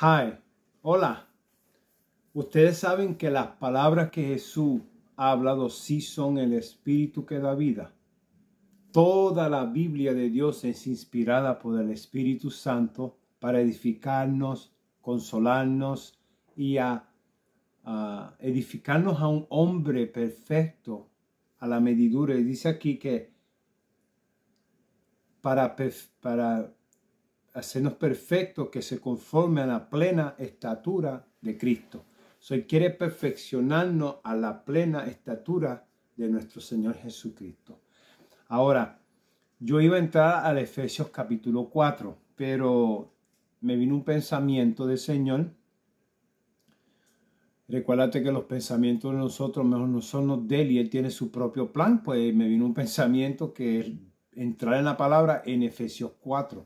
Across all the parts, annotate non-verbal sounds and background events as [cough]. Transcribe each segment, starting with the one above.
Hi, hola. Ustedes saben que las palabras que Jesús ha hablado sí son el Espíritu que da vida. Toda la Biblia de Dios es inspirada por el Espíritu Santo para edificarnos, consolarnos y a, edificarnos a un hombre perfecto a la medidura. dice aquí que para, para hacernos perfectos que se conforme a la plena estatura de Cristo. Soy quiere perfeccionarnos a la plena estatura de nuestro Señor Jesucristo. Ahora, yo iba a entrar al Efesios capítulo 4, pero me vino un pensamiento del Señor. Recuérdate que los pensamientos de nosotros no son los de él y él tiene su propio plan. Pues me vino un pensamiento que es entrar en la palabra en Efesios 4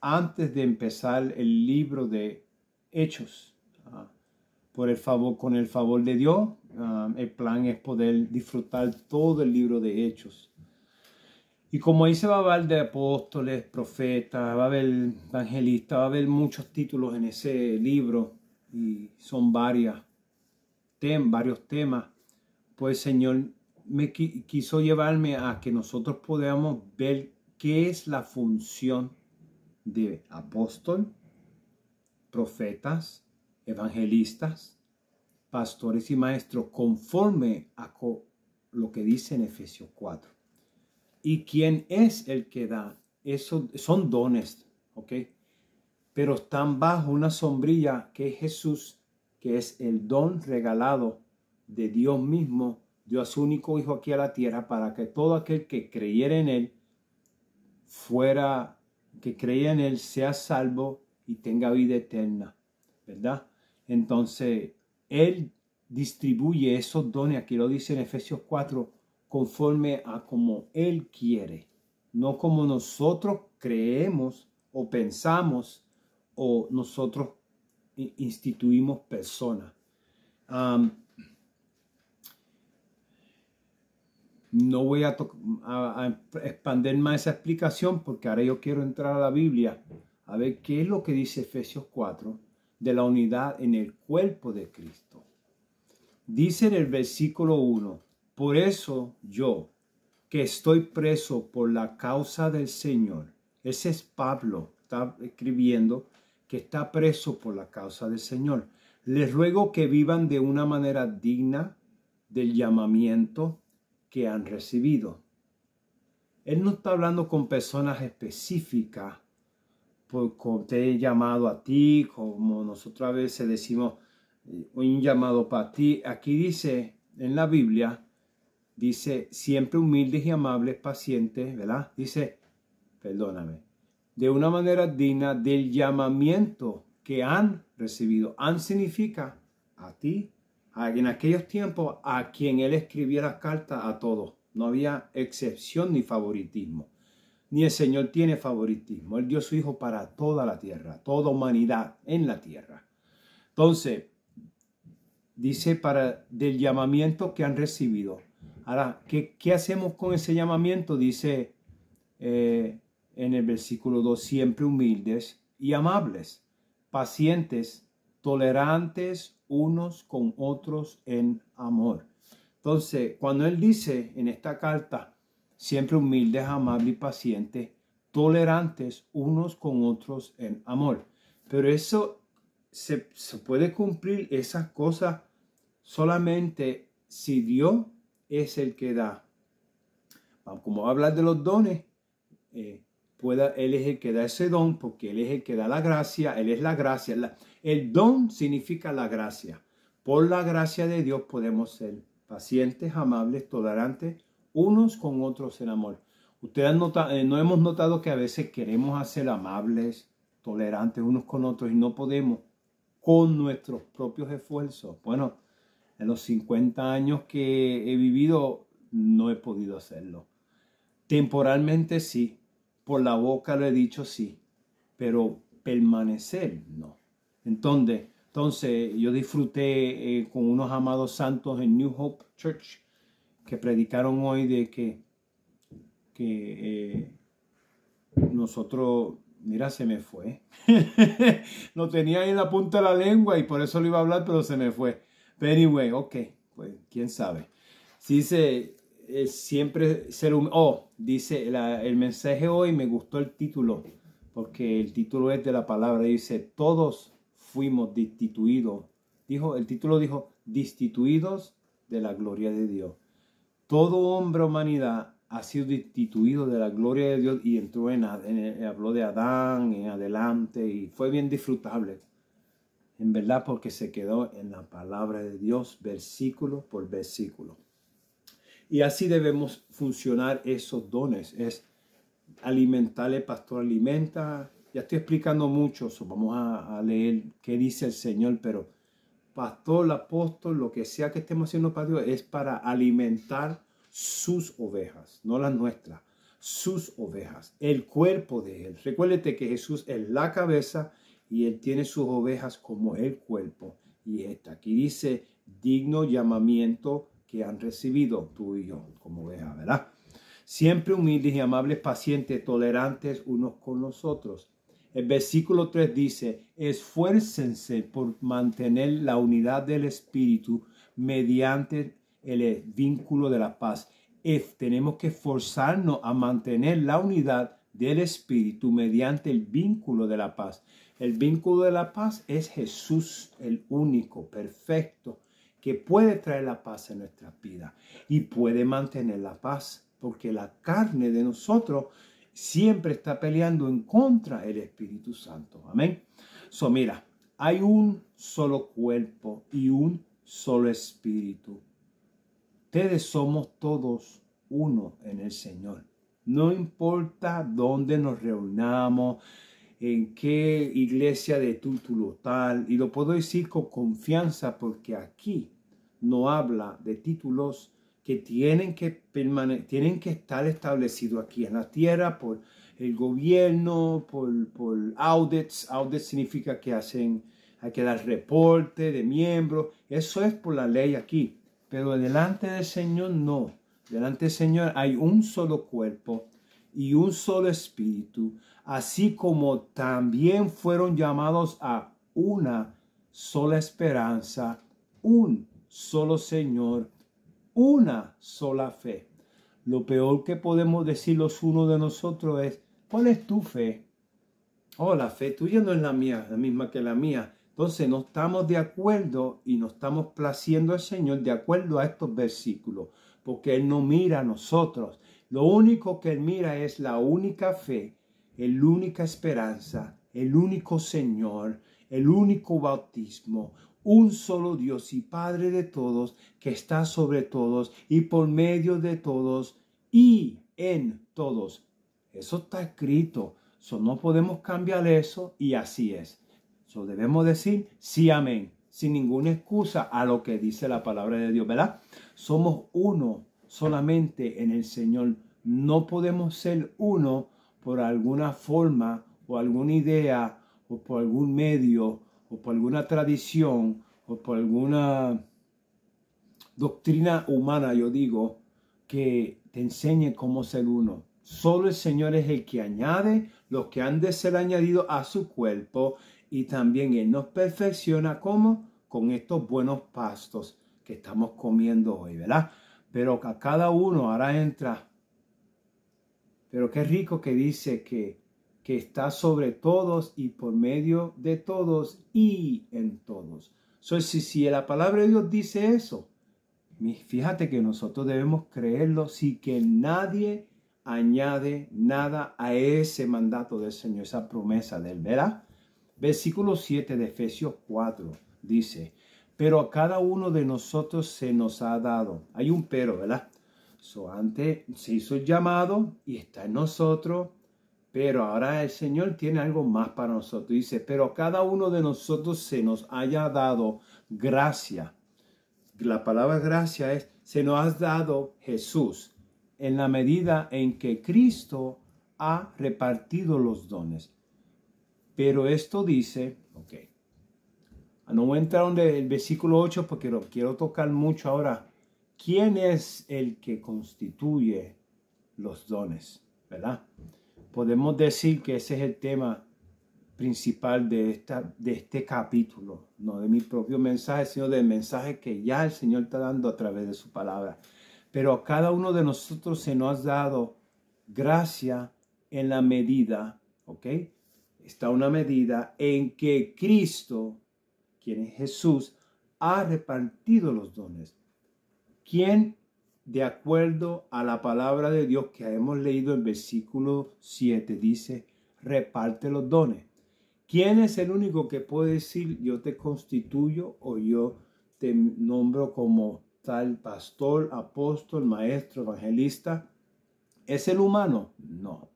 antes de empezar el libro de Hechos. Ah, por el favor, con el favor de Dios, ah, el plan es poder disfrutar todo el libro de Hechos. Y como ahí se va a hablar de apóstoles, profetas, va a haber evangelistas, va a haber muchos títulos en ese libro y son varias, tem, varios temas, pues el Señor me quiso llevarme a que nosotros podamos ver qué es la función de apóstol, profetas, evangelistas, pastores y maestros, conforme a lo que dice en Efesios 4. Y quién es el que da, eso son dones, ¿ok? Pero están bajo una sombrilla que es Jesús, que es el don regalado de Dios mismo, dio a su único hijo aquí a la tierra para que todo aquel que creyera en él fuera que crea en Él sea salvo y tenga vida eterna, ¿verdad? Entonces, Él distribuye esos dones, aquí lo dice en Efesios 4, conforme a como Él quiere, no como nosotros creemos o pensamos o nosotros instituimos personas. No voy a, expandir más esa explicación porque ahora yo quiero entrar a la Biblia a ver qué es lo que dice Efesios 4 de la unidad en el cuerpo de Cristo. Dice en el versículo 1, por eso yo, que estoy preso por la causa del Señor, ese es Pablo, está escribiendo que está preso por la causa del Señor. Les ruego que vivan de una manera digna del llamamiento que han recibido. Él no está hablando con personas específicas, porque te he llamado a ti, como nosotros a veces decimos, eh, un llamado para ti. Aquí dice en la Biblia, dice siempre humildes y amables, pacientes, ¿verdad? Dice, perdóname, de una manera digna del llamamiento que han recibido. Han significa a ti Ah, en aquellos tiempos a quien él escribía las cartas a todos. No había excepción ni favoritismo. Ni el Señor tiene favoritismo. Él dio su Hijo para toda la tierra, toda humanidad en la tierra. Entonces, dice para del llamamiento que han recibido. Ahora, ¿qué, qué hacemos con ese llamamiento? Dice eh, en el versículo 2, siempre humildes y amables, pacientes, tolerantes, unos con otros en amor. Entonces, cuando él dice en esta carta, siempre humildes, amables y pacientes, tolerantes unos con otros en amor. Pero eso se, puede cumplir esas cosas solamente si Dios es el que da. Como va a hablar de los dones, eh, pueda, Él es el que da ese don, porque Él es el que da la gracia, Él es la gracia. el don significa la gracia. Por la gracia de Dios podemos ser pacientes, amables, tolerantes, unos con otros en amor. Ustedes eh, no hemos notado que a veces queremos hacer amables, tolerantes unos con otros y no podemos con nuestros propios esfuerzos. Bueno, en los 50 años que he vivido no he podido hacerlo. Temporalmente sí, por la boca lo he dicho, sí, pero permanecer, no. Entonces, entonces yo disfruté eh, con unos amados santos en New Hope Church que predicaron hoy de que, eh, nosotros, mira, se me fue. [laughs] no tenía ahí en la punta de la lengua y por eso lo iba a hablar, pero se me fue. Pero anyway, ok, pues quién sabe. Sí, se, siempre ser humilde. Oh, dice el mensaje hoy, me gustó el título, porque el título es de la palabra, dice, todos fuimos destituidos. Dijo, el título dijo, destituidos de la gloria de Dios. Todo hombre humanidad ha sido destituido de la gloria de Dios y entró en, en, habló de Adán en adelante y fue bien disfrutable. En verdad porque se quedó en la palabra de Dios versículo por versículo. Y así debemos funcionar esos dones. Es alimentarle, pastor, alimenta. Ya estoy explicando mucho, vamos a, a, leer qué dice el Señor, pero pastor, apóstol, lo que sea que estemos haciendo para Dios es para alimentar sus ovejas, no las nuestras, sus ovejas, el cuerpo de Él. Recuérdete que Jesús es la cabeza y Él tiene sus ovejas como el cuerpo. Y esta aquí dice, digno llamamiento que han recibido tú y yo como veas, ¿verdad? Siempre humildes y amables, pacientes, tolerantes unos con los otros. El versículo 3 dice, esfuércense por mantener la unidad del espíritu mediante el vínculo de la paz. Es, tenemos que esforzarnos a mantener la unidad del espíritu mediante el vínculo de la paz. El vínculo de la paz es Jesús, el único, perfecto, que puede traer la paz en nuestras vidas y puede mantener la paz, porque la carne de nosotros siempre está peleando en contra del Espíritu Santo. Amén. So, mira, hay un solo cuerpo y un solo espíritu. Ustedes somos todos uno en el Señor. No importa dónde nos reunamos, en qué iglesia de título tal, y lo puedo decir con confianza porque aquí no habla de títulos que tienen que, tienen que estar establecidos aquí en la tierra por el gobierno, por, por audits. Audits significa que hacen, hay que dar reporte de miembros. Eso es por la ley aquí. Pero delante del Señor no. Delante del Señor hay un solo cuerpo y un solo espíritu así como también fueron llamados a una sola esperanza, un solo Señor, una sola fe. Lo peor que podemos decir los unos de nosotros es, ¿cuál es tu fe? Oh, la fe tuya no es la mía, la misma que la mía. Entonces no estamos de acuerdo y no estamos placiendo al Señor de acuerdo a estos versículos, porque Él no mira a nosotros. Lo único que Él mira es la única fe el única esperanza, el único Señor, el único bautismo, un solo Dios y Padre de todos, que está sobre todos y por medio de todos y en todos. Eso está escrito. no podemos cambiar eso y así es. So, debemos decir sí, amén, sin ninguna excusa a lo que dice la palabra de Dios, ¿verdad? Somos uno solamente en el Señor. No podemos ser uno por alguna forma o alguna idea o por algún medio o por alguna tradición o por alguna doctrina humana, yo digo, que te enseñe cómo ser uno. Solo el Señor es el que añade los que han de ser añadidos a su cuerpo y también Él nos perfecciona como con estos buenos pastos que estamos comiendo hoy, ¿verdad? Pero a cada uno ahora entra pero qué rico que dice que, que está sobre todos y por medio de todos y en todos. si, si la palabra de Dios dice eso, fíjate que nosotros debemos creerlo sin que nadie añade nada a ese mandato del Señor, esa promesa de él, ¿verdad? Versículo 7 de Efesios 4 dice, pero a cada uno de nosotros se nos ha dado, hay un pero, ¿verdad? antes se hizo el llamado y está en nosotros, pero ahora el Señor tiene algo más para nosotros. Dice, pero cada uno de nosotros se nos haya dado gracia. La palabra gracia es, se nos ha dado Jesús en la medida en que Cristo ha repartido los dones. Pero esto dice, ok, ah, no voy a entrar en el versículo 8 porque lo quiero tocar mucho ahora ¿Quién es el que constituye los dones? ¿Verdad? Podemos decir que ese es el tema principal de, esta, de este capítulo, no de mi propio mensaje, sino del mensaje que ya el Señor está dando a través de su palabra. Pero a cada uno de nosotros se nos ha dado gracia en la medida, ¿ok? Está una medida en que Cristo, quien es Jesús, ha repartido los dones. ¿Quién, de acuerdo a la palabra de Dios que hemos leído en versículo 7 dice, reparte los dones. ¿Quién es el único que puede decir yo te constituyo o yo te nombro como tal pastor, apóstol, maestro, evangelista? ¿Es el humano? No.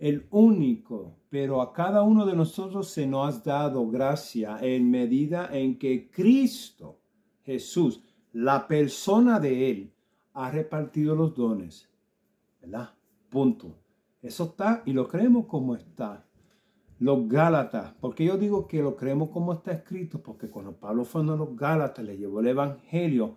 El único, pero a cada uno de nosotros se nos ha dado gracia en medida en que Cristo, Jesús, la persona de Él ha repartido los dones. ¿Verdad? Punto. Eso está y lo creemos como está. Los Gálatas, porque yo digo que lo creemos como está escrito, porque cuando Pablo fue a los Gálatas, le llevó el Evangelio,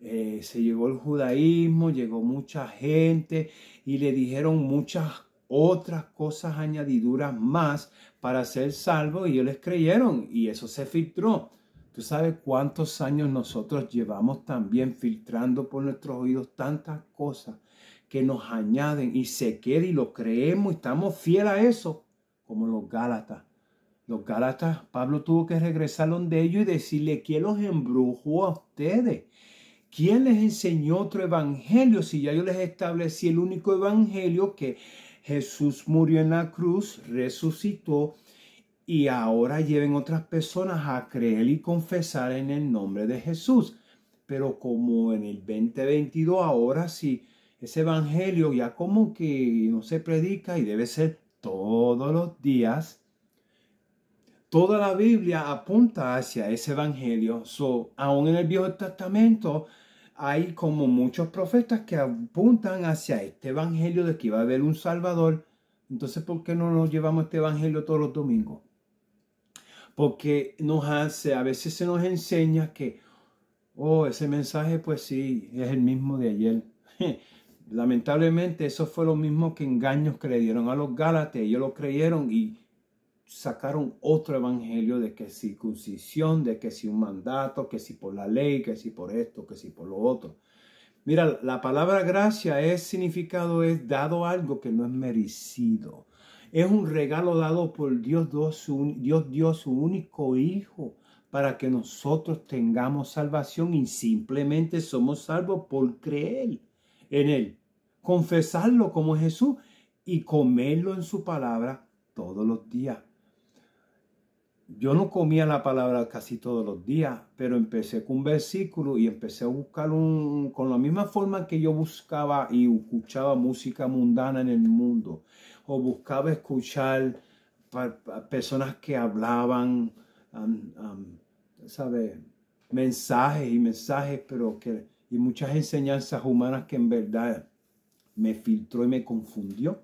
eh, se llevó el judaísmo, llegó mucha gente y le dijeron muchas otras cosas añadiduras más para ser salvo y ellos les creyeron y eso se filtró. ¿Tú sabes cuántos años nosotros llevamos también filtrando por nuestros oídos tantas cosas que nos añaden y se queda y lo creemos y estamos fieles a eso? Como los Gálatas. Los Gálatas, Pablo tuvo que regresar donde ellos y decirle, ¿quién los embrujó a ustedes? ¿Quién les enseñó otro evangelio? Si ya yo les establecí el único evangelio que Jesús murió en la cruz, resucitó, y ahora lleven otras personas a creer y confesar en el nombre de Jesús. Pero como en el 2022 ahora sí, ese evangelio ya como que no se predica y debe ser todos los días. Toda la Biblia apunta hacia ese evangelio. So, aún en el Viejo Testamento hay como muchos profetas que apuntan hacia este evangelio de que iba a haber un Salvador. Entonces, ¿por qué no nos llevamos este evangelio todos los domingos? porque nos hace, a veces se nos enseña que, oh, ese mensaje pues sí, es el mismo de ayer. [laughs] Lamentablemente eso fue lo mismo que engaños que le dieron a los Gálatas, ellos lo creyeron y sacaron otro evangelio de que circuncisión, de que si un mandato, que si por la ley, que si por esto, que si por lo otro. Mira, la palabra gracia es significado, es dado algo que no es merecido. Es un regalo dado por Dios, Dios su único hijo para que nosotros tengamos salvación y simplemente somos salvos por creer en Él, confesarlo como Jesús y comerlo en su palabra todos los días. Yo no comía la palabra casi todos los días, pero empecé con un versículo y empecé a buscar un, con la misma forma que yo buscaba y escuchaba música mundana en el mundo o buscaba escuchar personas que hablaban, ¿Sabes? Mensajes y mensajes, pero que, y muchas enseñanzas humanas que en verdad me filtró y me confundió.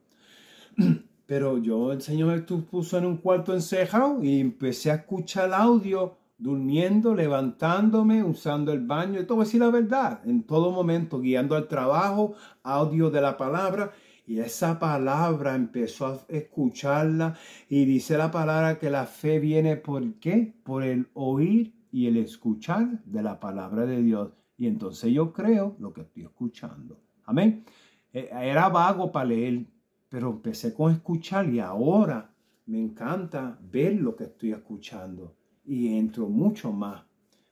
[clears throat] Pero yo, el Señor me puso en un cuarto encejado y empecé a escuchar el audio durmiendo, levantándome, usando el baño, y todo decir la verdad, en todo momento, guiando al trabajo, audio de la palabra, y esa palabra empezó a escucharla y dice la palabra que la fe viene por qué? Por el oír y el escuchar de la palabra de Dios. Y entonces yo creo lo que estoy escuchando. Amén. Eh, era vago para leer, pero empecé con escuchar y ahora me encanta ver lo que estoy escuchando y entro mucho más,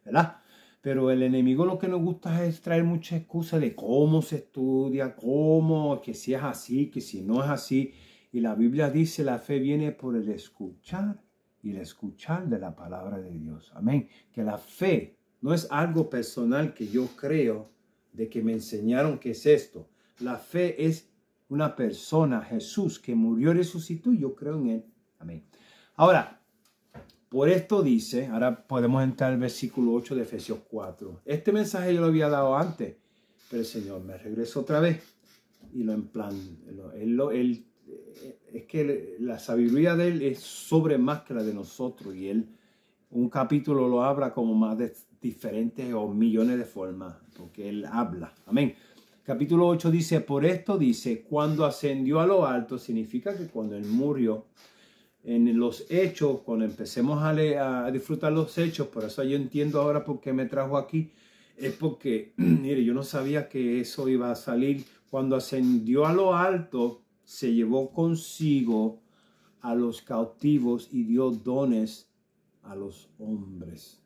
¿verdad? Pero el enemigo lo que nos gusta es traer muchas excusas de cómo se estudia, cómo, que si es así, que si no es así. Y la Biblia dice, la fe viene por el escuchar y el escuchar de la palabra de Dios. Amén. Que la fe no es algo personal que yo creo de que me enseñaron que es esto. La fe es una persona, Jesús, que murió y resucitó y yo creo en él. Amén. Ahora, por esto dice, ahora podemos entrar al versículo 8 de Efesios 4. Este mensaje yo lo había dado antes, pero el Señor me regresó otra vez y lo en plan, él, eh, es que la sabiduría de Él es sobre más que la de nosotros y Él un capítulo lo habla como más de diferentes o millones de formas, porque Él habla. Amén. Capítulo 8 dice, por esto dice, cuando ascendió a lo alto, significa que cuando Él murió, en los hechos, cuando empecemos a, a disfrutar los hechos, por eso yo entiendo ahora por qué me trajo aquí, es porque, [clears throat] mire, yo no sabía que eso iba a salir. Cuando ascendió a lo alto, se llevó consigo a los cautivos y dio dones a los hombres.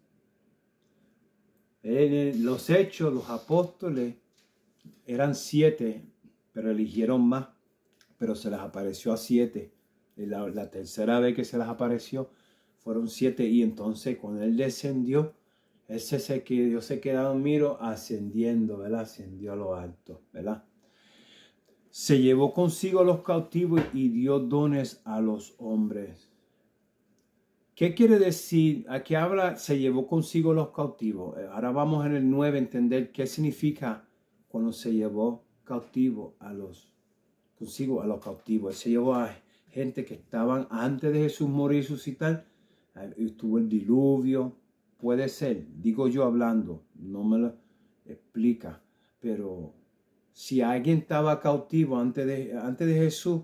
En los hechos, los apóstoles eran siete, pero eligieron más, pero se les apareció a siete la, la, tercera vez que se les apareció fueron siete y entonces cuando él descendió, ese se, se quedó, Dios se quedaba miro ascendiendo, ¿verdad? Ascendió a lo alto, ¿verdad? Se llevó consigo a los cautivos y dio dones a los hombres. ¿Qué quiere decir? Aquí habla, se llevó consigo los cautivos. Eh, ahora vamos en el 9 a entender qué significa cuando se llevó cautivo a los, consigo a los cautivos. se llevó a gente que estaban antes de Jesús morir y suscitar. estuvo el diluvio, puede ser, digo yo hablando, no me lo explica, pero si alguien estaba cautivo antes de, antes de Jesús,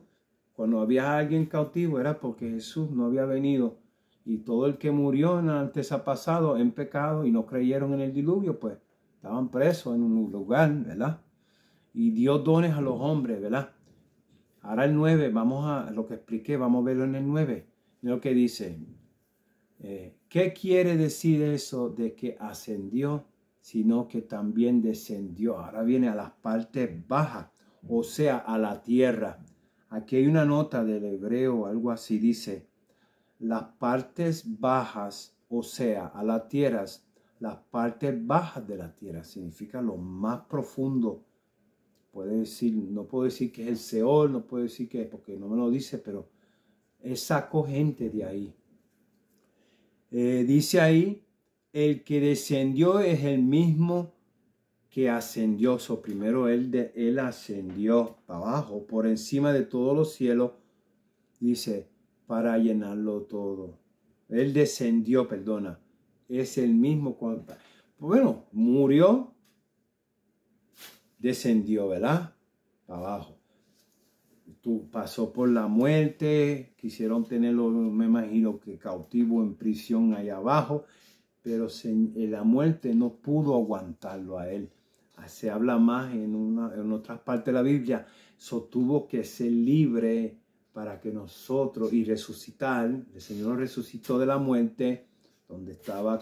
cuando había alguien cautivo era porque Jesús no había venido y todo el que murió ha pasado. en pecado y no creyeron en el diluvio, pues estaban presos en un lugar, ¿verdad? Y dio dones a los hombres, ¿verdad? Ahora el 9, vamos a lo que expliqué, vamos a verlo en el 9. Lo que dice, eh, ¿qué quiere decir eso de que ascendió, sino que también descendió? Ahora viene a las partes bajas, o sea, a la tierra. Aquí hay una nota del hebreo, algo así dice, las partes bajas, o sea, a las tierras, las partes bajas de la tierra, significa lo más profundo decir, no puedo decir que es el Seol, no puedo decir que es, porque no me lo dice, pero él sacó gente de ahí. Eh, dice ahí, el que descendió es el mismo que ascendió. So, primero él, él ascendió abajo, por encima de todos los cielos, dice, para llenarlo todo. Él descendió, perdona. Es el mismo cuando... Bueno, murió, descendió, ¿verdad? Abajo. Tú pasó por la muerte, quisieron tenerlo, me imagino que cautivo en prisión allá abajo, pero eh, la muerte no pudo aguantarlo a él. Ah, se habla más en, una, en otras partes de la Biblia, sostuvo que ser libre para que nosotros y resucitar, el Señor resucitó de la muerte, donde estaba,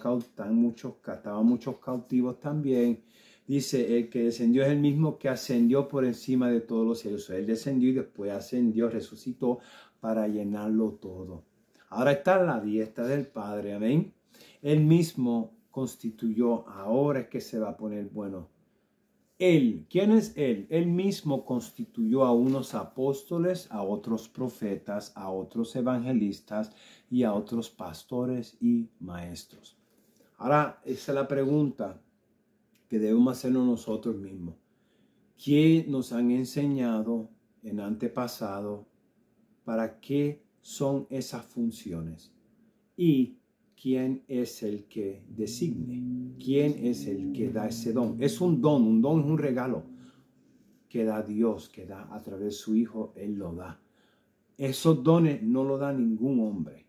muchos, estaban muchos cautivos también, dice, el que descendió es el mismo que ascendió por encima de todos los cielos. Él descendió y después ascendió, resucitó para llenarlo todo. Ahora está la diestra del Padre, amén. Él mismo constituyó, ahora es que se va a poner bueno. Él, ¿quién es Él? Él mismo constituyó a unos apóstoles, a otros profetas, a otros evangelistas y a otros pastores y maestros. Ahora, esa es la pregunta que debemos hacerlo nosotros mismos. ¿Qué nos han enseñado en antepasado? ¿Para qué son esas funciones? ¿Y quién es el que designe? ¿Quién es el que da ese don? Es un don, un don es un regalo que da Dios, que da a través de su Hijo, Él lo da. Esos dones no lo da ningún hombre.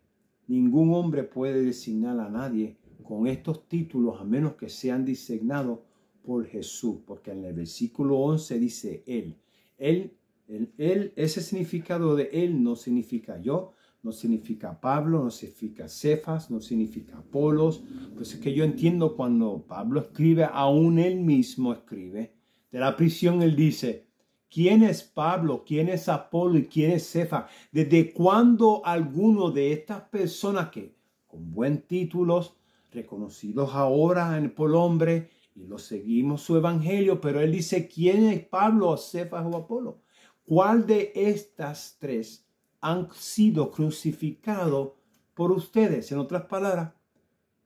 Ningún hombre puede designar a nadie con estos títulos a menos que sean designados por Jesús, porque en el versículo 11 dice Él. Él, él, él ese significado de Él no significa yo, no significa Pablo, no significa Cefas, no significa Apolos. Pues es que yo entiendo cuando Pablo escribe, aún él mismo escribe. De la prisión él dice, ¿quién es Pablo? ¿Quién es Apolo? ¿Y quién es Cefas? ¿Desde cuándo alguno de estas personas que con buen títulos, reconocidos ahora por hombre, y lo seguimos su evangelio, pero él dice, ¿quién es Pablo, Cefas o Apolo? ¿Cuál de estas tres han sido crucificados por ustedes? En otras palabras,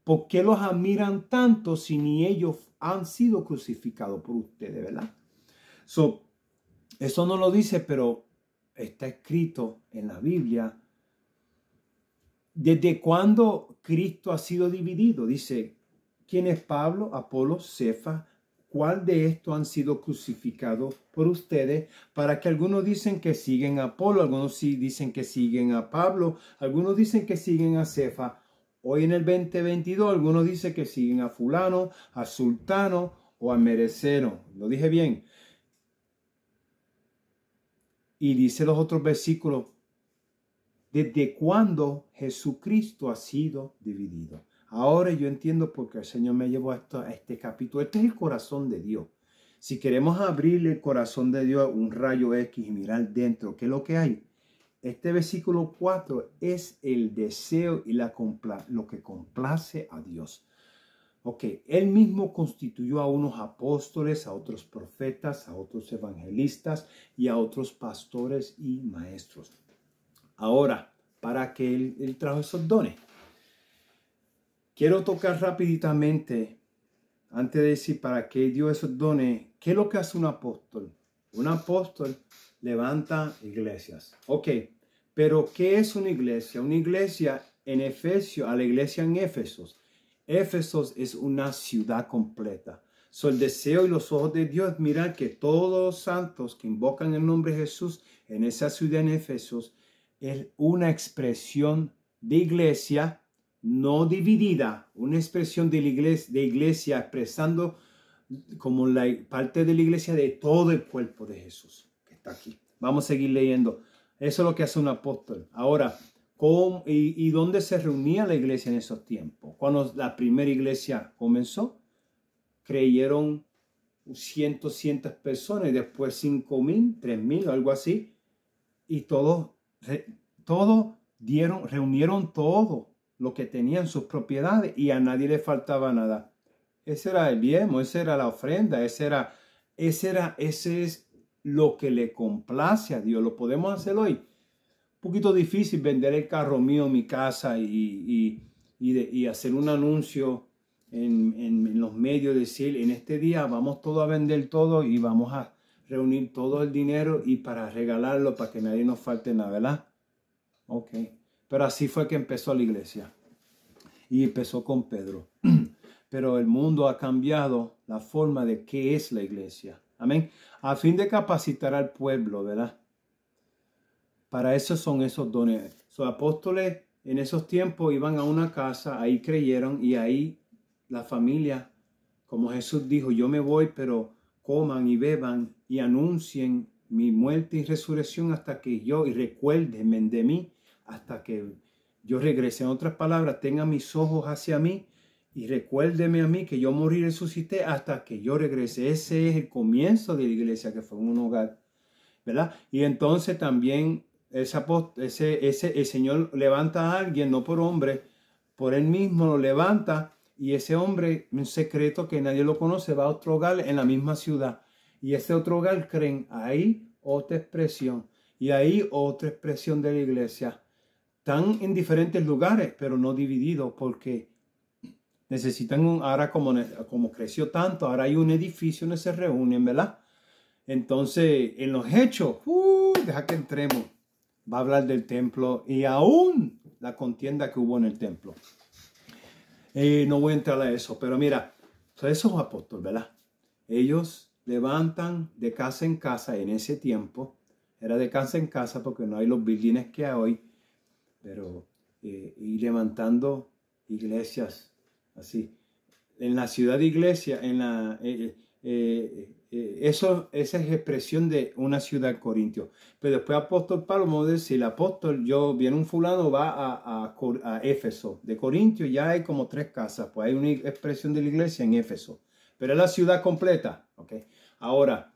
¿por qué los admiran tanto si ni ellos han sido crucificados por ustedes, verdad? eso no lo dice, pero está escrito en la Biblia. ¿Desde cuándo Cristo ha sido dividido? Dice, ¿Quién es Pablo, Apolo, Cefa? ¿Cuál de estos han sido crucificados por ustedes? Para que algunos dicen que siguen a Apolo, algunos sí dicen que siguen a Pablo, algunos dicen que siguen a Cefa. Hoy en el 2022 algunos dicen que siguen a fulano, a sultano o a merecero. Lo dije bien. Y dice los otros versículos, ¿desde cuándo Jesucristo ha sido dividido? Ahora yo entiendo por qué el Señor me llevó a este capítulo. Este es el corazón de Dios. Si queremos abrirle el corazón de Dios a un rayo X y mirar dentro, ¿qué es lo que hay? Este versículo 4 es el deseo y la lo que complace a Dios. Ok, él mismo constituyó a unos apóstoles, a otros profetas, a otros evangelistas y a otros pastores y maestros. Ahora, ¿para qué él trajo esos dones? Quiero tocar rápidamente, antes de decir para qué Dios esos done. ¿qué es lo que hace un apóstol? Un apóstol levanta iglesias. Ok, pero ¿qué es una iglesia? Una iglesia en Efesio, a la iglesia en Éfesos. Éfesos es una ciudad completa. So, el deseo y los ojos de Dios mirar que todos los santos que invocan el nombre de Jesús en esa ciudad en Éfesos es una expresión de iglesia no dividida, una expresión de, la iglesia, expresando como la parte de la iglesia de todo el cuerpo de Jesús que está aquí. Vamos a seguir leyendo. Eso es lo que hace un apóstol. Ahora, ¿cómo y, dónde se reunía la iglesia en esos tiempos? Cuando la primera iglesia comenzó, creyeron cientos, cientos personas y después cinco mil, tres mil, algo así. Y todos, todos dieron, reunieron todo lo que tenían sus propiedades y a nadie le faltaba nada. Ese era el viejo. esa era la ofrenda, ese era, ese era, ese es lo que le complace a Dios. Lo podemos hacer hoy. Un poquito difícil vender el carro mío, mi casa y, y, hacer un anuncio en, los medios, decir en este día vamos todo a vender todo y vamos a reunir todo el dinero y para regalarlo para que nadie nos falte nada, ¿verdad? Ok. Pero así fue que empezó la iglesia. Y empezó con Pedro. [clears throat] Pero el mundo ha cambiado la forma de qué es la iglesia. Amén. A fin de capacitar al pueblo, ¿verdad? Para eso son esos dones. Sus apóstoles en esos tiempos iban a una casa, ahí creyeron y ahí la familia, como Jesús dijo, yo me voy, pero coman y beban y anuncien mi muerte y resurrección hasta que yo y recuerdenme de mí hasta que yo regrese. En otras palabras, tenga mis ojos hacia mí y recuérdeme a mí que yo morí y resucité hasta que yo regrese. Ese es el comienzo de la iglesia, que fue un hogar, ¿verdad? Y entonces también ese, el Señor levanta a alguien, no por hombre, por él mismo lo levanta y ese hombre, un secreto que nadie lo conoce, va a otro hogar en la misma ciudad. Y ese otro hogar creen ahí otra expresión y ahí otra expresión de la iglesia están en diferentes lugares, pero no divididos, porque necesitan ahora como, como creció tanto, ahora hay un edificio donde se reúnen, ¿verdad? Entonces, en los hechos, uh, deja que entremos, va a hablar del templo y aún la contienda que hubo en el templo. Eh, no voy a entrar a eso, pero mira, esos apóstoles, ¿verdad? Ellos levantan de casa en casa en ese tiempo, era de casa en casa porque no hay los buildings que hay hoy, pero ir eh, y levantando iglesias así. En la ciudad de iglesia, en la, eh, eh, eso, esa es expresión de una ciudad corintio. Pero después apóstol Pablo, vamos el apóstol, yo, viene un fulano, va a, Éfeso. De Corintio ya hay como tres casas, pues hay una expresión de la iglesia en Éfeso. Pero es la ciudad completa, ¿ok? Ahora,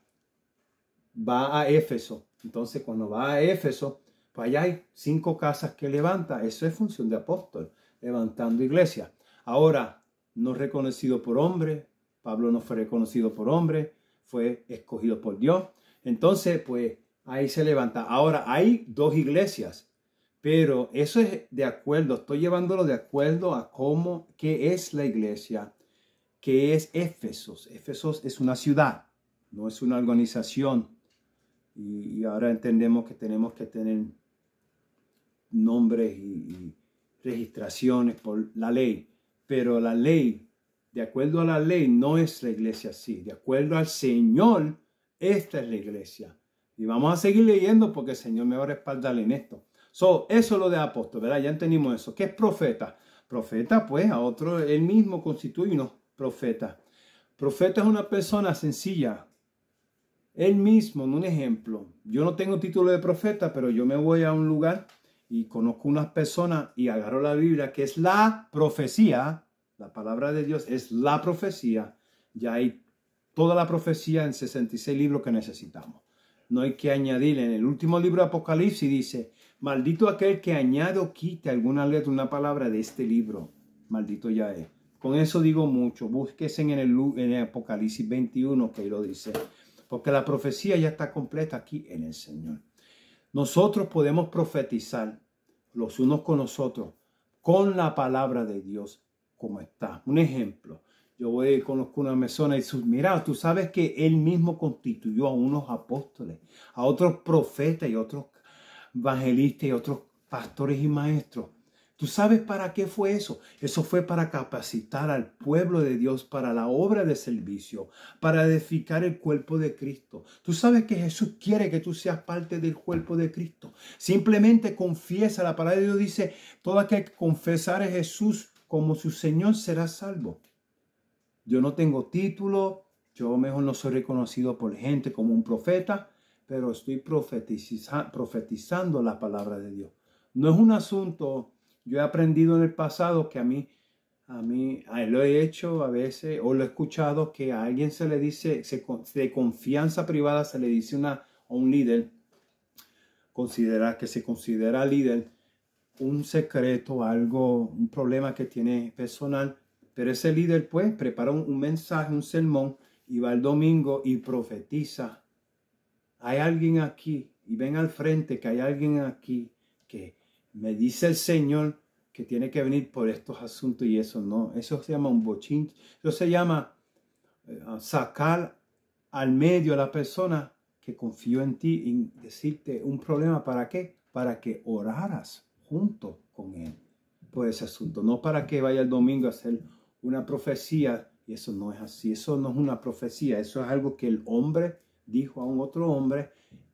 va a Éfeso. Entonces, cuando va a Éfeso, allá hay cinco casas que levanta. Eso es función de apóstol, levantando iglesia. Ahora, no reconocido por hombre, Pablo no fue reconocido por hombre, fue escogido por Dios. Entonces, pues ahí se levanta. Ahora, hay dos iglesias, pero eso es de acuerdo, estoy llevándolo de acuerdo a cómo, qué es la iglesia, qué es Éfesos. Éfesos es una ciudad, no es una organización. Y, ahora entendemos que tenemos que tener nombres y, registraciones por la ley, pero la ley, de acuerdo a la ley, no es la iglesia así, de acuerdo al Señor, esta es la iglesia. Y vamos a seguir leyendo porque el Señor me va a respaldar en esto. So, eso es lo de apóstol, ¿verdad? Ya entendimos eso. ¿Qué es profeta? Profeta, pues, a otro, él mismo constituye unos profetas. Profeta es una persona sencilla. Él mismo, en un ejemplo, yo no tengo título de profeta, pero yo me voy a un lugar y conozco unas personas y agarro la Biblia, que es la profecía, la palabra de Dios es la profecía, ya hay toda la profecía en 66 libros que necesitamos. No hay que añadir, en el último libro de Apocalipsis dice, maldito aquel que añado o quite alguna letra, una palabra de este libro, maldito ya es. Con eso digo mucho, Busquen en el, en Apocalipsis 21 que lo dice, porque la profecía ya está completa aquí en el Señor. Nosotros podemos profetizar los unos con los otros con la palabra de Dios como está. Un ejemplo, yo voy a ir una y sus, mira, tú sabes que él mismo constituyó a unos apóstoles, a otros profetas y otros evangelistas y otros pastores y maestros ¿Tú sabes para qué fue eso? Eso fue para capacitar al pueblo de Dios para la obra de servicio, para edificar el cuerpo de Cristo. Tú sabes que Jesús quiere que tú seas parte del cuerpo de Cristo. Simplemente confiesa, la palabra de Dios dice, todo aquel que confesar a Jesús como su Señor será salvo. Yo no tengo título, yo mejor no soy reconocido por gente como un profeta, pero estoy profetizando la palabra de Dios. No es un asunto yo he aprendido en el pasado que a mí, a mí lo he hecho a veces o lo he escuchado que a alguien se le dice, de confianza privada se le dice una, a un líder, considera, que se considera líder, un secreto, algo, un problema que tiene personal, pero ese líder pues prepara un, un mensaje, un sermón y va el domingo y profetiza. Hay alguien aquí y ven al frente que hay alguien aquí que me dice el Señor que tiene que venir por estos asuntos y eso no. Eso se llama un bochín. Eso se llama eh, sacar al medio a la persona que confió en ti y decirte un problema. ¿Para qué? Para que oraras junto con él por ese asunto. No para que vaya el domingo a hacer una profecía. Y eso no es así. Eso no es una profecía. Eso es algo que el hombre dijo a un otro hombre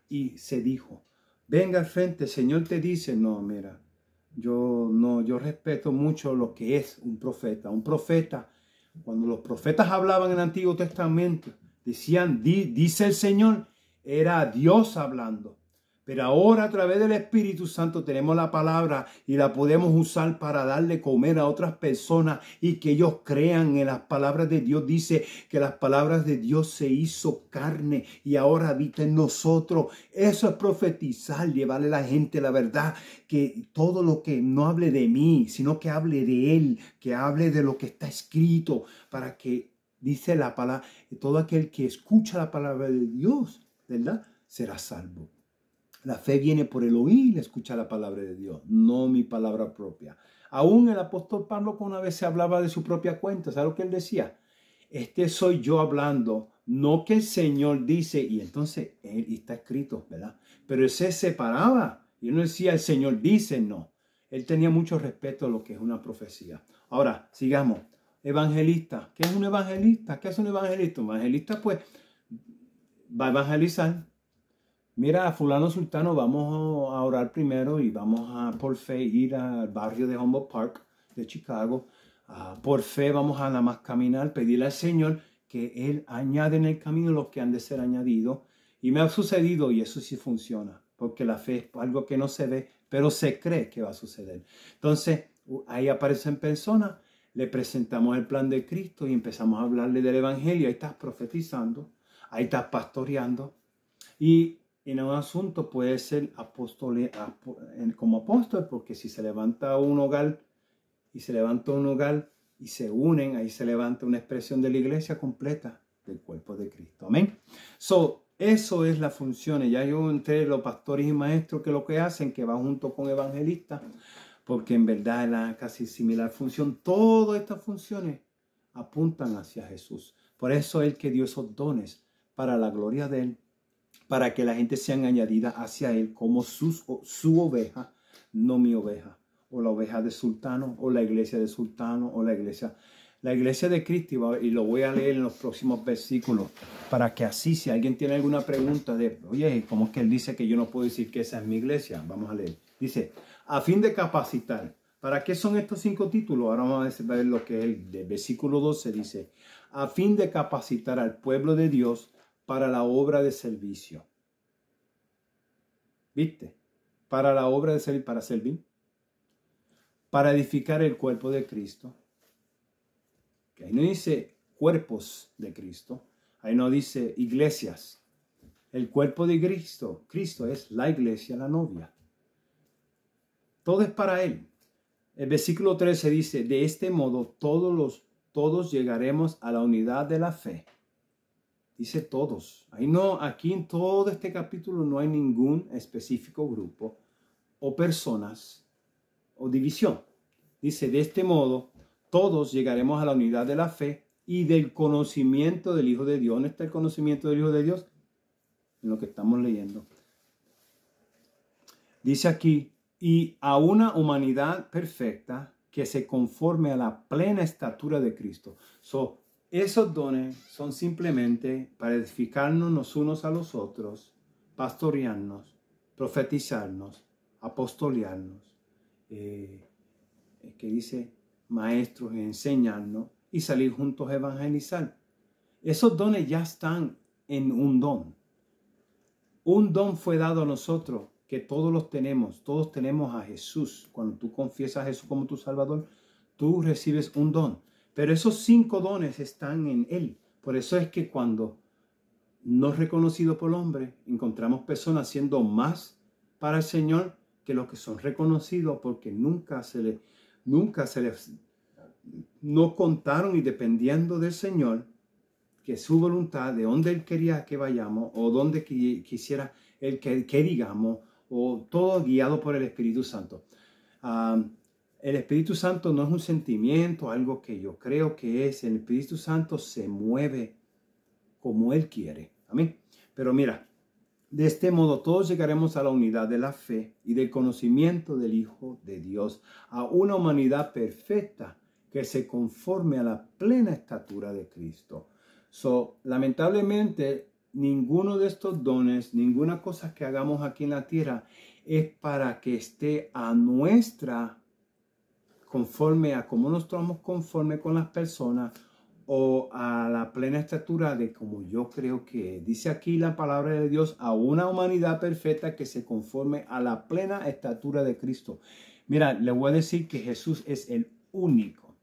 y se dijo venga al frente, el Señor te dice, no, mira, yo no, yo respeto mucho lo que es un profeta. Un profeta, cuando los profetas hablaban en el Antiguo Testamento, decían, dice el Señor, era Dios hablando. Pero ahora a través del Espíritu Santo tenemos la palabra y la podemos usar para darle comer a otras personas y que ellos crean en las palabras de Dios. Dice que las palabras de Dios se hizo carne y ahora habita en nosotros. Eso es profetizar, llevarle a la gente la verdad, que todo lo que no hable de mí, sino que hable de Él, que hable de lo que está escrito, para que, dice la palabra, todo aquel que escucha la palabra de Dios, ¿verdad? Será salvo. La fe viene por el oír y escuchar la palabra de Dios, no mi palabra propia. Aún el apóstol Pablo una vez se hablaba de su propia cuenta, ¿sabes lo que él decía? Este soy yo hablando, no que el Señor dice, y entonces él está escrito, ¿verdad? Pero él se separaba y no decía el Señor dice, no. Él tenía mucho respeto a lo que es una profecía. Ahora, sigamos. Evangelista. ¿Qué es un evangelista? ¿Qué es un evangelista? Un evangelista, pues, va a evangelizar, mira, fulano sultano, vamos a orar primero y vamos a, por fe, ir al barrio de Humboldt Park de Chicago. Ah, por fe vamos a nada más caminar, pedirle al Señor que Él añade en el camino lo que han de ser añadidos. Y me ha sucedido y eso sí funciona, porque la fe es algo que no se ve, pero se cree que va a suceder. Entonces, ahí aparecen personas, le presentamos el plan de Cristo y empezamos a hablarle del Evangelio. Ahí estás profetizando, ahí estás pastoreando. Y en un asunto puede ser apóstol, como apóstol, porque si se levanta un hogar y se levanta un hogar y se unen, ahí se levanta una expresión de la iglesia completa del cuerpo de Cristo. Amén. So, eso es la función. Ya yo entre los pastores y maestros que lo que hacen, que va junto con evangelistas, porque en verdad es la casi similar función. Todas estas funciones apuntan hacia Jesús. Por eso es que dio esos dones para la gloria de Él para que la gente sean añadida hacia él como sus, su oveja, no mi oveja, o la oveja de sultano, o la iglesia de sultano, o la iglesia, la iglesia de Cristo, y lo voy a leer en los próximos versículos, para que así, si alguien tiene alguna pregunta de, oye, ¿cómo es que él dice que yo no puedo decir que esa es mi iglesia? Vamos a leer. Dice, a fin de capacitar. ¿Para qué son estos cinco títulos? Ahora vamos a ver lo que es el versículo 12. Dice, a fin de capacitar al pueblo de Dios para la obra de servicio. ¿Viste? Para la obra de servir, para servir, para edificar el cuerpo de Cristo. Que ahí no dice cuerpos de Cristo, ahí no dice iglesias. El cuerpo de Cristo, Cristo es la iglesia, la novia. Todo es para Él. El versículo 13 dice, de este modo todos, los, todos llegaremos a la unidad de la fe Dice todos. Ahí no, aquí en todo este capítulo no hay ningún específico grupo o personas o división. Dice, de este modo, todos llegaremos a la unidad de la fe y del conocimiento del Hijo de Dios. ¿Dónde está el conocimiento del Hijo de Dios? En lo que estamos leyendo. Dice aquí, y a una humanidad perfecta que se conforme a la plena estatura de Cristo. So, esos dones son simplemente para edificarnos los unos a los otros, pastorearnos, profetizarnos, apostolearnos, eh, que dice maestros, enseñarnos y salir juntos a evangelizar. Esos dones ya están en un don. Un don fue dado a nosotros, que todos los tenemos, todos tenemos a Jesús. Cuando tú confiesas a Jesús como tu Salvador, tú recibes un don. Pero esos cinco dones están en Él. Por eso es que cuando no es reconocido por el hombre, encontramos personas haciendo más para el Señor que los que son reconocidos porque nunca se les, nunca se les, no contaron y dependiendo del Señor, que su voluntad, de dónde Él quería que vayamos o dónde quisiera Él que, digamos, o todo guiado por el Espíritu Santo. Ah, el Espíritu Santo no es un sentimiento, algo que yo creo que es. El Espíritu Santo se mueve como Él quiere. Amén. Pero mira, de este modo todos llegaremos a la unidad de la fe y del conocimiento del Hijo de Dios, a una humanidad perfecta que se conforme a la plena estatura de Cristo. So, lamentablemente, ninguno de estos dones, ninguna cosa que hagamos aquí en la tierra es para que esté a nuestra conforme a cómo nos tomamos conforme con las personas o a la plena estatura de como yo creo que Dice aquí la palabra de Dios a una humanidad perfecta que se conforme a la plena estatura de Cristo. Mira, le voy a decir que Jesús es el único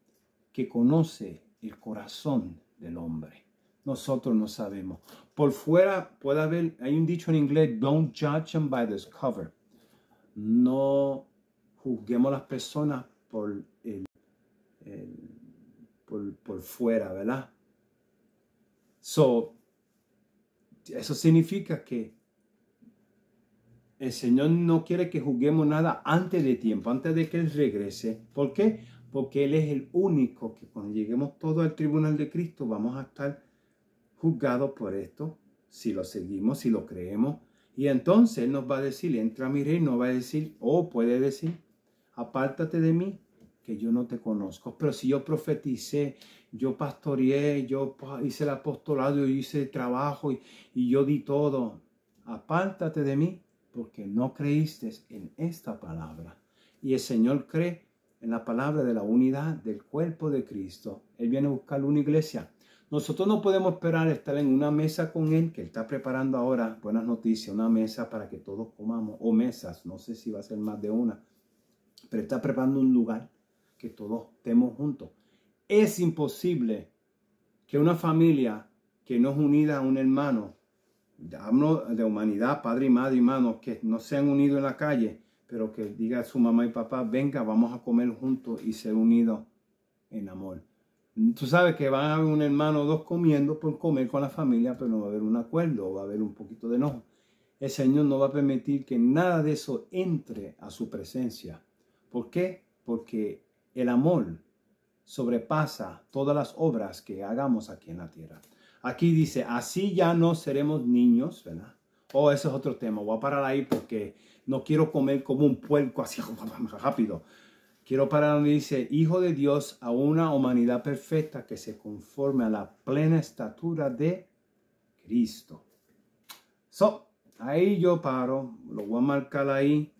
que conoce el corazón del hombre. Nosotros no sabemos. Por fuera puede haber, hay un dicho en inglés, don't judge them by this cover. No juzguemos las personas por, el, por, fuera, ¿verdad? eso significa que el Señor no quiere que juzguemos nada antes de tiempo, antes de que Él regrese. ¿Por qué? Porque Él es el único que cuando lleguemos todos al tribunal de Cristo vamos a estar juzgados por esto, si lo seguimos, si lo creemos. Y entonces Él nos va a decir, entra a mi reino, va a decir, o oh, puede decir, apártate de mí, que yo no te conozco. Pero si yo profeticé, yo pastoreé, yo hice el apostolado, yo hice el trabajo y, yo di todo, apártate de mí porque no creíste en esta palabra. Y el Señor cree en la palabra de la unidad del cuerpo de Cristo. Él viene a buscar una iglesia. Nosotros no podemos esperar estar en una mesa con Él, que Él está preparando ahora, buenas noticias, una mesa para que todos comamos, o mesas, no sé si va a ser más de una, pero está preparando un lugar que todos estemos juntos. Es imposible que una familia que no es unida a un hermano, hablo de humanidad, padre y madre y hermanos, que no se han unido en la calle, pero que diga a su mamá y papá, venga, vamos a comer juntos y ser unidos en amor. Tú sabes que van a haber un hermano o dos comiendo por comer con la familia, pero no va a haber un acuerdo, va a haber un poquito de enojo. El Señor no va a permitir que nada de eso entre a su presencia. ¿Por qué? Porque el amor sobrepasa todas las obras que hagamos aquí en la tierra. Aquí dice, así ya no seremos niños, ¿verdad? Oh, ese es otro tema. Voy a parar ahí porque no quiero comer como un puerco así [laughs] rápido. Quiero parar donde dice, Hijo de Dios a una humanidad perfecta que se conforme a la plena estatura de Cristo. So, ahí yo paro, lo voy a marcar ahí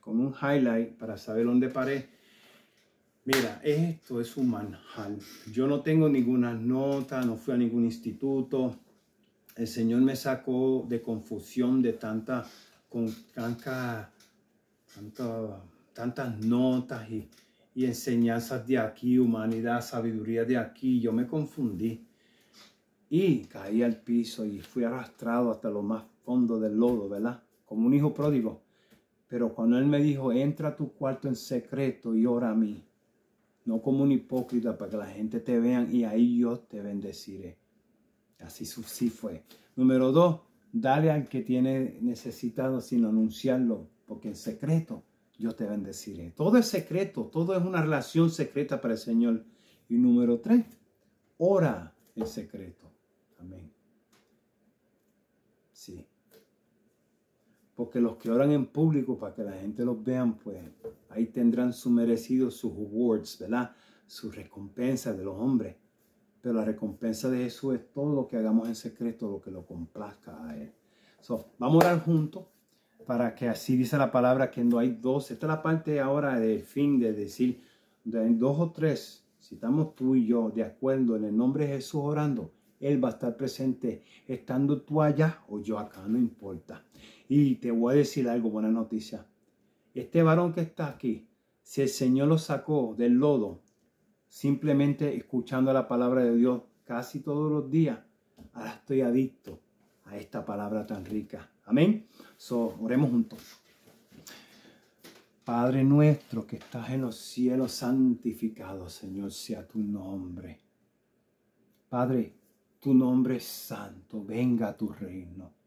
con un highlight para saber dónde paré. Mira, esto es un manjal. Yo no tengo ninguna nota, no fui a ningún instituto. El Señor me sacó de confusión de tanta, con tanta, tantas notas y, y enseñanzas de aquí, humanidad, sabiduría de aquí. Yo me confundí y caí al piso y fui arrastrado hasta lo más fondo del lodo, ¿verdad? Como un hijo pródigo. Pero cuando Él me dijo, entra a tu cuarto en secreto y ora a mí, no como un hipócrita para que la gente te vea y ahí yo te bendeciré. Así, sí fue. Número dos, dale al que tiene necesitado sin anunciarlo, porque en secreto yo te bendeciré. Todo es secreto, todo es una relación secreta para el Señor. Y número tres, ora en secreto. Amén. porque los que oran en público para que la gente los vean, pues ahí tendrán su merecido, sus rewards, ¿verdad? Sus recompensa de los hombres. Pero la recompensa de Jesús es todo lo que hagamos en secreto, lo que lo complazca a Él. So, vamos a orar juntos para que así dice la palabra que no hay dos. Esta es la parte ahora del fin de decir, de dos o tres, si estamos tú y yo de acuerdo en el nombre de Jesús orando, Él va a estar presente estando tú allá o yo acá, no importa. Y te voy a decir algo, buena noticia. Este varón que está aquí, si el Señor lo sacó del lodo, simplemente escuchando la palabra de Dios casi todos los días, ahora estoy adicto a esta palabra tan rica. Amén. So, oremos juntos. Padre nuestro que estás en los cielos, santificado Señor sea tu nombre. Padre, tu nombre es santo, venga a tu reino.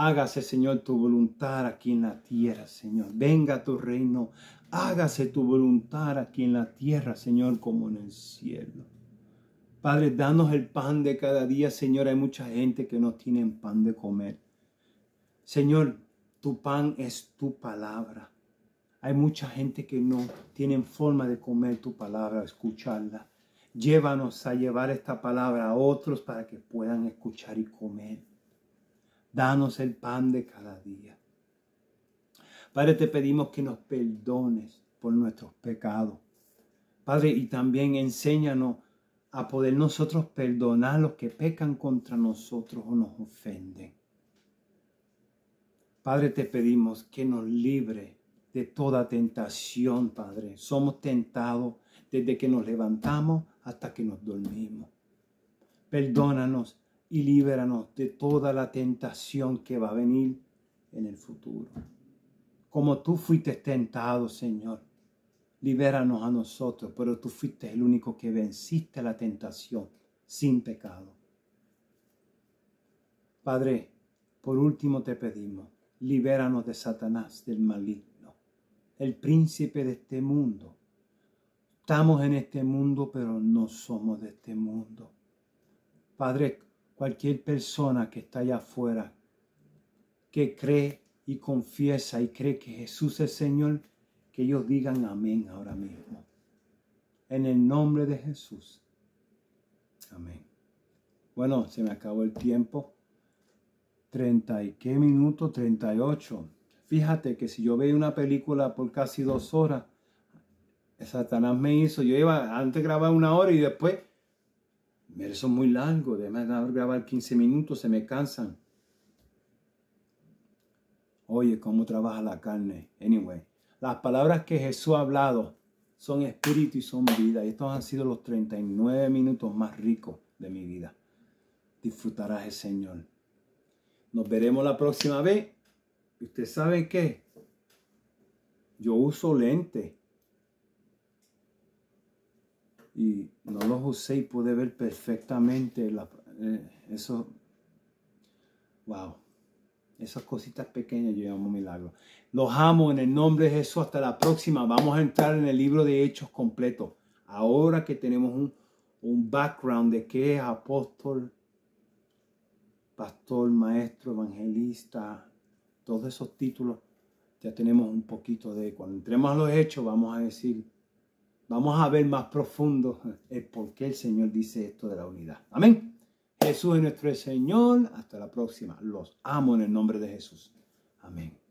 Hágase, Señor, tu voluntad aquí en la tierra, Señor. Venga tu reino. Hágase tu voluntad aquí en la tierra, Señor, como en el cielo. Padre, danos el pan de cada día, Señor. Hay mucha gente que no tiene pan de comer. Señor, tu pan es tu palabra. Hay mucha gente que no tiene forma de comer tu palabra, escucharla. Llévanos a llevar esta palabra a otros para que puedan escuchar y comer. Danos el pan de cada día. Padre, te pedimos que nos perdones por nuestros pecados. Padre, y también enséñanos a poder nosotros perdonar los que pecan contra nosotros o nos ofenden. Padre, te pedimos que nos libre de toda tentación, Padre. Somos tentados desde que nos levantamos hasta que nos dormimos. Perdónanos y líbranos de toda la tentación que va a venir en el futuro. Como tú fuiste tentado, Señor, libéranos a nosotros, pero tú fuiste el único que venciste la tentación sin pecado. Padre, por último te pedimos, libéranos de Satanás, del maligno, el príncipe de este mundo. Estamos en este mundo, pero no somos de este mundo. Padre, cualquier persona que está allá afuera, que cree y confiesa y cree que Jesús es Señor, que ellos digan amén ahora mismo. En el nombre de Jesús. Amén. Bueno, se me acabó el tiempo. 30 y qué minuto, 38. Fíjate que si yo veía una película por casi dos horas, Satanás me hizo, yo iba antes grababa una hora y después es muy largo, además grabar 15 minutos, se me cansan. Oye, cómo trabaja la carne. Anyway, las palabras que Jesús ha hablado son espíritu y son vida. Y estos han sido los 39 minutos más ricos de mi vida. Disfrutarás el Señor. Nos veremos la próxima vez. Usted sabe qué? Yo uso lentes y no los usé y pude ver perfectamente eh, eso. Wow. Esas cositas pequeñas yo llamo milagro. Los amo en el nombre de Jesús. Hasta la próxima. Vamos a entrar en el libro de Hechos completo. Ahora que tenemos un, un background de qué es apóstol, pastor, maestro, evangelista, todos esos títulos, ya tenemos un poquito de... Cuando entremos a los hechos vamos a decir vamos a ver más profundo el por qué el Señor dice esto de la unidad. Amén. Jesús es nuestro Señor. Hasta la próxima. Los amo en el nombre de Jesús. Amén.